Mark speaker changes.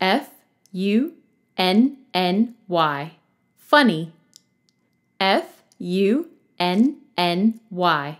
Speaker 1: F U N N Y. Funny. F U N N Y.